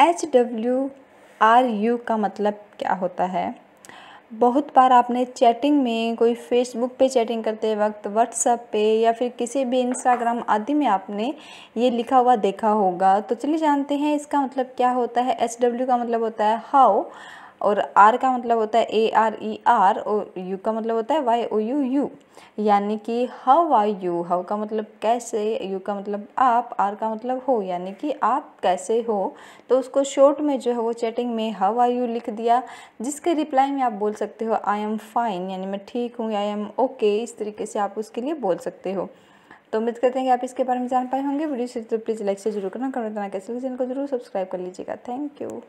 H W R you का मतलब क्या होता है बहुत बार आपने चैटिंग में कोई फेसबुक पे चैटिंग करते वक्त व्हाट्सअप पे या फिर किसी भी इंस्टाग्राम आदि में आपने ये लिखा हुआ देखा होगा तो चलिए जानते हैं इसका मतलब क्या होता है एच डब्ल्यू का मतलब होता है हाउ और आर का मतलब होता है ए आर ई आर और यू का मतलब होता है वाई ओ यू यू यानी कि हाउ वाई यू हाउ का मतलब कैसे यू का मतलब आप आर का मतलब हो यानी कि आप कैसे हो तो उसको शॉर्ट में जो है वो चैटिंग में हव आई यू लिख दिया जिसके रिप्लाई में आप बोल सकते हो आई एम फाइन यानी मैं ठीक हूँ आई एम ओके इस तरीके से आप उसके लिए बोल सकते हो तो उम्मीद करते हैं कि आप इसके बारे में जान पाए होंगे वीडियो से तो प्लीज़ लाइक से जरूर करना कमेंट करना कैसे लगे चैनल को जरूर सब्सक्राइब कर लीजिएगा थैंक यू